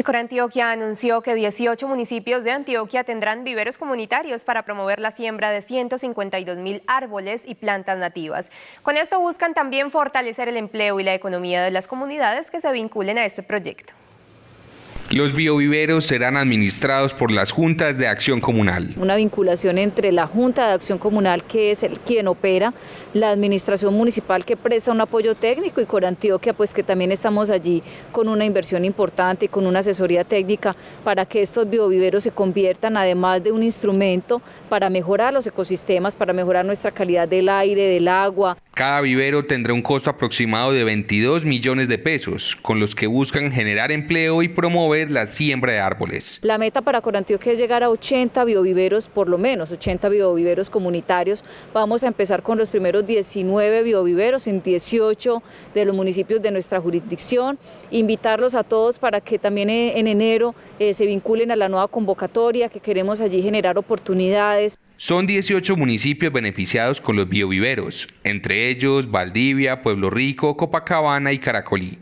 Ecora Antioquia anunció que 18 municipios de Antioquia tendrán viveros comunitarios para promover la siembra de 152 mil árboles y plantas nativas. Con esto buscan también fortalecer el empleo y la economía de las comunidades que se vinculen a este proyecto. Los bioviveros serán administrados por las juntas de acción comunal. Una vinculación entre la Junta de Acción Comunal, que es el quien opera, la administración municipal que presta un apoyo técnico y Corantioquia, pues que también estamos allí con una inversión importante y con una asesoría técnica para que estos bioviveros se conviertan además de un instrumento para mejorar los ecosistemas, para mejorar nuestra calidad del aire, del agua. Cada vivero tendrá un costo aproximado de 22 millones de pesos, con los que buscan generar empleo y promover la siembra de árboles. La meta para Corantioque es llegar a 80 bioviveros, por lo menos 80 bioviveros comunitarios. Vamos a empezar con los primeros 19 bioviveros en 18 de los municipios de nuestra jurisdicción. Invitarlos a todos para que también eh, en enero eh, se vinculen a la nueva convocatoria que queremos allí generar oportunidades. Son 18 municipios beneficiados con los bioviveros, entre ellos Valdivia, Pueblo Rico, Copacabana y Caracolí.